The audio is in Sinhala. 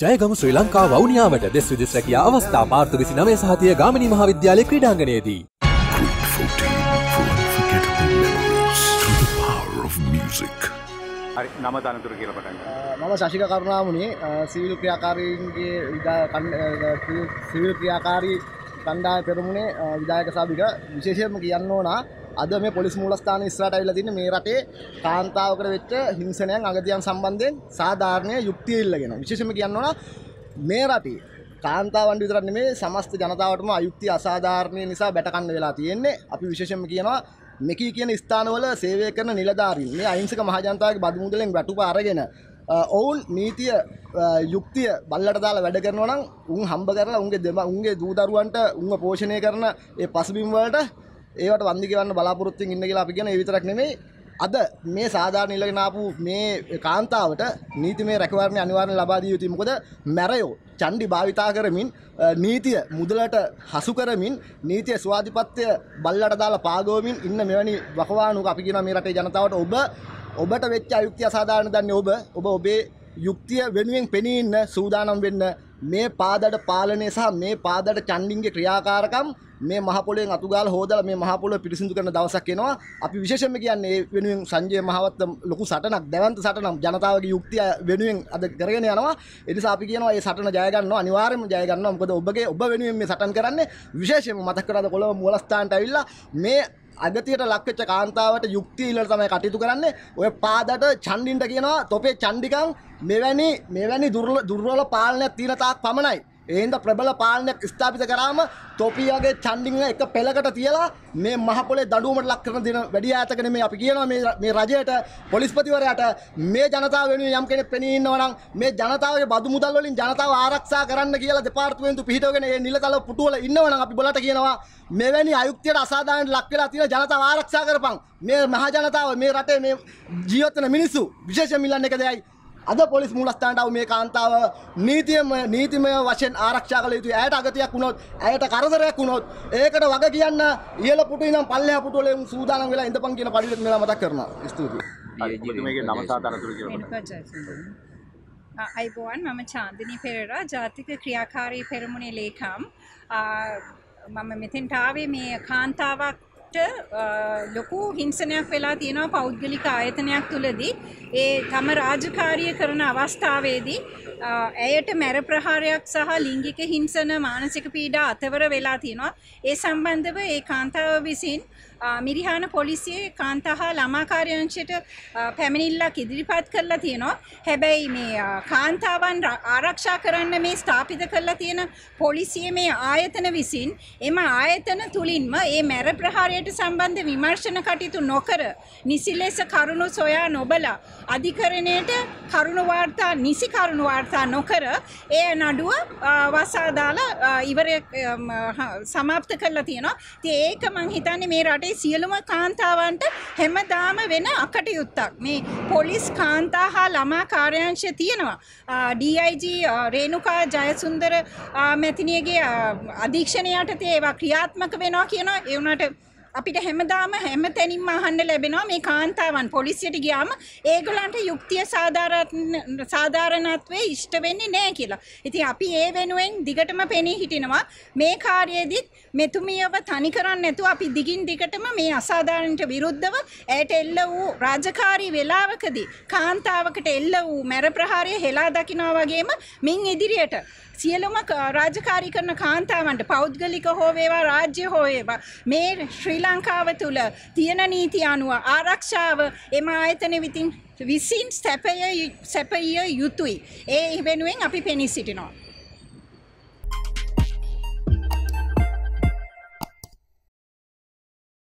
ජයගම ශ්‍රී ලංකා වවුනියාවට දෙස් විදිස් රැකිය අවස්ථා මාර්තු විසි නමේ සහතිය ගාමිණි මහාවිද්‍යාලය ක්‍රඩාගනයේදී. නම තනතුර කියල පටන් මම ශශික කරුණාමුණේ සිවිල් ක්‍රියාකාරීන්ගේ සිවිල් ක්‍රියාකාරී කණ්ඩාය පෙරමුණේ විදායක සාභික විශේෂයම කියන්න ඕනා අද මේ පොලිස් මූලස්ථාන ඉස්සරහට ඇවිල්ලා තින්නේ මේ රටේ කාන්තාවකට වෙච්ච හිංසනයන් අගතියන් සම්බන්ධයෙන් සාධාරණ යුක්තිය ඉල්ලගෙන විශේෂයෙන්ම කියන්න ඕන මේ රටේ කාන්තාවන්ට විතරක් නෙමෙයි සමස්ත ජනතාවටම අයුක්තිය අසාධාරණය නිසා බැටකන්න වෙලා තියෙන්නේ අපි විශේෂයෙන්ම කියනවා මෙකී කියන ස්ථානවල සේවය කරන නිලධාරීන් මේ අහිංසක මහජනතාවගේ බදු මුදලෙන් වැටුප අරගෙන ඔවුන් නීතිය යුක්තිය බල්ලට දාලා වැඩ කරනවා නම් උන් හම්බ කරලා උන්ගේ දෙම උන්ගේ දූ දරුවන්ට උන්ව පෝෂණය කරන ඒ පසුබිම් වලට ඒවට වන්දි ගෙවන්න බලාපොරොත්තුෙන් ඉන්න කියලා අපි කියන ඒ විතරක් නෙමෙයි අද මේ සාධාරණ ඉල්ලගෙන ආපු මේ කාන්තාවට නීතිමය රැකවරණය අනිවාර්යෙන් ලබා දිය යුතුයි. මොකද මැරයෝ චණ්ඩි භාවිතා කරමින් නීතිය මුදලට හසු කරමින් නීතිය ස්වාධිපත්‍ය බල්ලට දාලා පාගවමින් ඉන්න මෙවැනි වකවානුක අපි කියන මේ රටේ ජනතාවට ඔබ ඔබට වෙච්ච අයුක්තිය අසාධාරණ දන්නේ ඔබ ඔබ ඔබේ යුක්තිය වෙනුවෙන් පෙනී ඉන්න සූදානම් වෙන්න මේ පාදඩ පාලනය සහ මේ පාදඩ චන්ඩින්ගේ ක්‍රියාකාරකම් මේ මහපොලෙන් අතුගාල හෝදල මේ මහපොල පිරිසිදු කරන දවසක් එනවා අපි විශේෂම කියන්නේ වෙනුවෙන් සංජය මහවත් ලොකු සටනක් දැවන්ත සටනම් ජනතාවගේ යුක්තිය වෙනුවෙන් අද කරගෙන යනවා එනිසා අපි කියනවා මේ සටන ජය ගන්නවා අනිවාර්යයෙන්ම ජය ගන්නවා මොකද ඔබගේ ඔබ වෙනුවෙන් මේ සටන් කරන්නේ විශේෂයෙන්ම මතක් කරලා කොළඹ මූලස්ථානට ඇවිල්ලා මේ අගතියට ලක්වෙච්ච කාන්තාවට යුක්තිය ඉල්ලන තමයි කටයුතු කරන්නේ. ඔය පාදට චණ්ඩින්ට කියනවා තොපේ චණ්ඩිකන් මෙවැනි මෙවැනි දුර්වල පාලනයක් තියෙන තාක් පමණයි. ඒන්ද ප්‍රබල පාලනයක් ස්ථාපිත කරාම තොපියගේ චන්ඩිං එක පෙළකට තියලා මේ මහපොලේ දඩුවමට ලක් කරන දින වැඩි ඈතකන මේ අපි කියනවා මේ රජයට පොලිස්පතිවරයට මේ ජනතාව වෙනුවෙන් යම් කෙනෙක් පෙනී ඉන්නවා නම් මේ ජනතාවගේ බදු මුදල් වලින් ජනතාව ආරක්ෂා කරන්න කියලා දෙපාර්තමේන්තු පිහිටවගෙන මේ නිලතල පුටුවල ඉන්නවා නම් අපි බලට කියනවා මෙවැනි අයුක්තියට අසාධාරණ ලක් වෙලා තියෙන ජනතාව ආරක්ෂා කරපන් මේ මහ ජනතාව මේ රටේ මේ ජීවත් වෙන මිනිස්සු විශේෂයෙන් මිලන්නේ එක දෙයයි අද පොලිස් මූලස්ථානට ආව මේ කාන්තාව නීතියමය නීතිමය වශයෙන් ආරක්ෂා කළ යුතුයි. ඇයට අගතියක් වුණොත්, ඇයට කරදරයක් වුණොත්, ඒකට වග කියන්න ඉහළ පුටු ඉඳන් පල්ලෙහා පුටු වලින් සූදානම් වෙලා ඉඳපන් කියන පරිලෙත් මෙලා මතක් කරනවා. ස්තුතියි. මේකේ නම සහ තනතුරු කියලා අයිබෝන් මම චාන්දිනී පෙරරා ජාතික ක්‍රියාකාරී පෙරමුණේ ලේකම් මම මෙතෙන්ට ආවේ මේ කාන්තාවක් අපට ලොකු හිංසනයක් වෙලා තියෙනවා පෞද්ගලික ආයතනයක් තුලදී ඒ තම රාජකාරිය කරන අවස්ථාවේදී ඇයට මැර ප්‍රහාරයක් සහ ලිංගික හිංසන මානසික පීඩා අතවර වෙලා තියෙනවා ඒ සම්බන්ධව ඒ කාන්තාව විසින් මිරිහාන පොලිසියේ කාන්තහා ළමා කාර්යංශයට පැමිණිල්ලක් ඉදිරිපත් කරලා තියෙනවා. හැබැයි මේ කාන්තාවන් ආරක්ෂා කරන්න මේ ස්ථාපිත කරලා තියෙන පොලිසිය මේ ආයතන විසින් එම ආයතන තුලින්ම මේ මැර ප්‍රහාරයට සම්බන්ධ විමර්ශන කටයුතු නොකර නිසි ලෙස කරුණු සොයා නොබලා අධිකරණයට කරුණු වාර්තා නිසි කරුණු වාර්තා නොකර ඒ නඩුව වසා දාලා ඉවර සමාප්ත කරලා තියෙනවා. ඉතින් ඒක මං හිතන්නේ මේ රටේ අපේ සියලුම කාන්තාවන්ට හැමදාම වෙන අකටයුත්තක්. මේ පොලිස් කාන්තා හා ළමා කාර්යාංශය තියෙනවා. DIG රේණුකා ජයසුන්දර මැතිණියගේ අධීක්ෂණය යටතේ ඒවා ක්‍රියාත්මක වෙනවා කියනවා. ඒ වුණාට අපිට හැමදාම හැම තැනින්ම අහන්න ලැබෙනවා මේ කාන්තාවන් පොලිසියට ගියාම ඒගොල්ලන්ට යුක්තිය සාධාරණත්වයේ ඉෂ්ට වෙන්නේ නැහැ කියලා. ඉතින් අපි ඒ වෙනුවෙන් දිගටම පෙනී හිටිනවා මේ කාර්යයේදීත් මෙතුමියව තනි කරන්නේ නැතුව අපි දිගින් දිගටම මේ අසාධාරණයට විරුද්ධව ඇයට එල්ල වූ රාජකාරී වේලාවකදී කාන්තාවකට එල්ල වූ මැර ප්‍රහාරය හෙලා දකිනවා වගේම මින් ඉදිරියට සියලුම රාජකාරී කරන කාන්තාවන්ට පෞද්ගලික හෝ වේවා රාජ්‍ය හෝ වේවා මේ ශ්‍රී ශ්‍රී ලංකාව තුළ තියෙන නීති අනුව ආරක්ෂාව එම ආයතන විතින් විසින් සැපය සැපයිය යුතුයි. ඒ වෙනුවෙන් අපි පෙනී සිටිනවා.